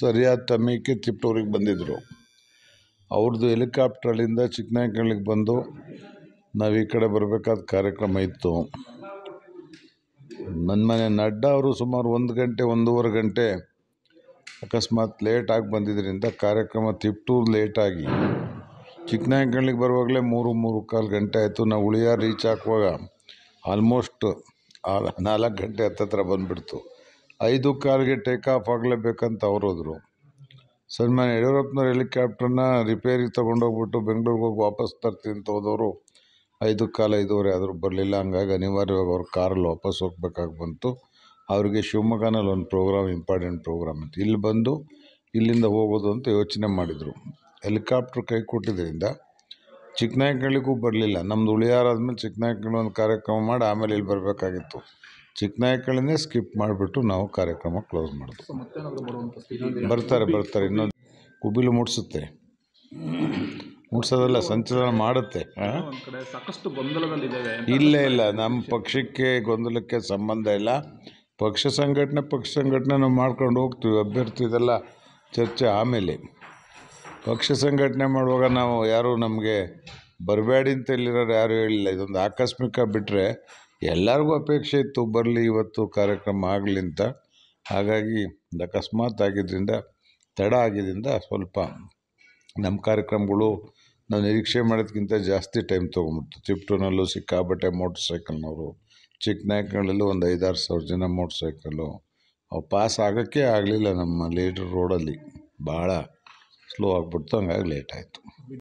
ಸರಿಯಾದ ಸಮಯಕ್ಕೆ ತಿಪ್ಟೂರಿಗೆ ಬಂದಿದ್ದರು ಅವ್ರದ್ದು ಹೆಲಿಕಾಪ್ಟ್ರಲ್ಲಿಂದ ಚಿಕ್ಕನಾಯ್ಕಳ್ಳಿಗೆ ಬಂದು ನಾವು ಈ ಕಡೆ ಬರಬೇಕಾದ ಕಾರ್ಯಕ್ರಮ ಇತ್ತು ನನ್ನ ಮನೆ ನಡ್ಡ ಅವರು ಸುಮಾರು ಒಂದು ಗಂಟೆ ಒಂದೂವರೆ ಗಂಟೆ ಅಕಸ್ಮಾತ್ ಲೇಟಾಗಿ ಬಂದಿದ್ದರಿಂದ ಕಾರ್ಯಕ್ರಮ ತಿಪ್ಟೂರು ಲೇಟಾಗಿ ಚಿಕ್ಕನಾಯಕಳ್ಳಿಗೆ ಬರುವಾಗಲೇ ಮೂರು ಮೂರು ಕಾಲು ಗಂಟೆ ಆಯಿತು ನಾವು ಉಳಿಯಾರು ರೀಚ್ ಹಾಕುವಾಗ ಆಲ್ಮೋಸ್ಟ್ ನಾಲ್ಕು ಗಂಟೆ ಹತ್ತತ್ರ ಬಂದುಬಿಡ್ತು ಐದು ಕಾಲಿಗೆ ಟೇಕ್ ಆಫ್ ಆಗಲೇಬೇಕಂತ ಅವ್ರು ಹೋದರು ಸನ್ಮಾನ್ಯ ಯಡಿಯೂರಪ್ಪನವ್ರ ಹೆಲಿಕ್ಯಾಪ್ಟ್ರನ್ನ ರಿಪೇರಿಗೆ ತೊಗೊಂಡೋಗ್ಬಿಟ್ಟು ಬೆಂಗ್ಳೂರಿಗೆ ಹೋಗಿ ವಾಪಸ್ ತರ್ತೀನಿ ಅಂತ ಹೋದವರು ಐದು ಕಾಲು ಐದುವರೆ ಆದರೂ ಬರಲಿಲ್ಲ ಹಂಗಾಗಿ ಅನಿವಾರ್ಯವಾಗಿ ಅವ್ರ ಕಾರಲ್ಲಿ ವಾಪಸ್ ಹೋಗ್ಬೇಕಾಗಿ ಬಂತು ಅವರಿಗೆ ಶಿವಮೊಗ್ಗನಲ್ಲಿ ಒಂದು ಪ್ರೋಗ್ರಾಮ್ ಇಂಪಾರ್ಟೆಂಟ್ ಪ್ರೋಗ್ರಾಮ್ ಇತ್ತು ಇಲ್ಲಿ ಬಂದು ಇಲ್ಲಿಂದ ಹೋಗೋದು ಅಂತ ಯೋಚನೆ ಮಾಡಿದರು ಹೆಲಿಕಾಪ್ಟ್ರ್ ಕೈ ಕೊಟ್ಟಿದ್ದರಿಂದ ಚಿಕ್ಕನಾಯಕನಹಳ್ಳಿಗೂ ಬರಲಿಲ್ಲ ನಮ್ಮದು ಉಳಿಯಾರಾದ್ಮೇಲೆ ಚಿಕ್ಕನಾಯಕನಹಳ್ಳಿ ಒಂದು ಕಾರ್ಯಕ್ರಮ ಮಾಡಿ ಆಮೇಲೆ ಇಲ್ಲಿ ಬರಬೇಕಾಗಿತ್ತು ಚಿಕ್ಕನಾಯಕಳನ್ನೇ ಸ್ಕಿಪ್ ಮಾಡಿಬಿಟ್ಟು ನಾವು ಕಾರ್ಯಕ್ರಮ ಕ್ಲೋಸ್ ಮಾಡಿದ್ವಿ ಬರ್ತಾರೆ ಬರ್ತಾರೆ ಇನ್ನೊಂದು ಕುಬಿಲು ಮೂಡಿಸುತ್ತೆ ಮೂಡಿಸೋದಲ್ಲ ಸಂಚಲನ ಮಾಡುತ್ತೆ ಸಾಕಷ್ಟು ಗೊಂದಲದಲ್ಲಿದೆ ಇಲ್ಲ ಇಲ್ಲ ನಮ್ಮ ಪಕ್ಷಕ್ಕೆ ಗೊಂದಲಕ್ಕೆ ಸಂಬಂಧ ಇಲ್ಲ ಪಕ್ಷ ಸಂಘಟನೆ ಪಕ್ಷ ಸಂಘಟನೆ ನಾವು ಮಾಡ್ಕೊಂಡು ಹೋಗ್ತೀವಿ ಅಭ್ಯರ್ಥಿ ಇದೆಲ್ಲ ಚರ್ಚೆ ಆಮೇಲೆ ಪಕ್ಷ ಸಂಘಟನೆ ಮಾಡುವಾಗ ನಾವು ಯಾರೂ ನಮಗೆ ಬರಬೇಡಿ ಅಂತ ಹೇಳಿರೋರು ಯಾರೂ ಹೇಳಿಲ್ಲ ಇದೊಂದು ಆಕಸ್ಮಿಕ ಬಿಟ್ಟರೆ ಎಲ್ಲರಿಗೂ ಅಪೇಕ್ಷೆ ಇತ್ತು ಬರಲಿ ಇವತ್ತು ಕಾರ್ಯಕ್ರಮ ಆಗಲಿ ಅಂತ ಹಾಗಾಗಿ ಅಕಸ್ಮಾತ್ ಆಗಿದ್ದರಿಂದ ತಡ ಆಗಿದ್ದರಿಂದ ಸ್ವಲ್ಪ ನಮ್ಮ ಕಾರ್ಯಕ್ರಮಗಳು ನಾವು ನಿರೀಕ್ಷೆ ಮಾಡೋದಕ್ಕಿಂತ ಜಾಸ್ತಿ ಟೈಮ್ ತೊಗೊಂಬಿಡ್ತು ತಿಪ್ಟೂನಲ್ಲೂ ಸಿಕ್ಕಾಬಟ್ಟೆ ಮೋಟ್ರ್ ಸೈಕಲ್ನವರು ನಾಯಕಗಳಲ್ಲೂ ಒಂದು ಐದಾರು ಸಾವಿರ ಜನ ಮೋಟ್ರ್ ಸೈಕಲ್ಲು ಅವು ಪಾಸ್ ಆಗೋಕ್ಕೆ ಆಗಲಿಲ್ಲ ನಮ್ಮ ಲೀಡ್ರ್ ರೋಡಲ್ಲಿ ಭಾಳ ಸ್ಲೋ ಆಗಿಬಿಡ್ತು ಹಂಗಾಗಿ ಲೇಟ್ ಆಯಿತು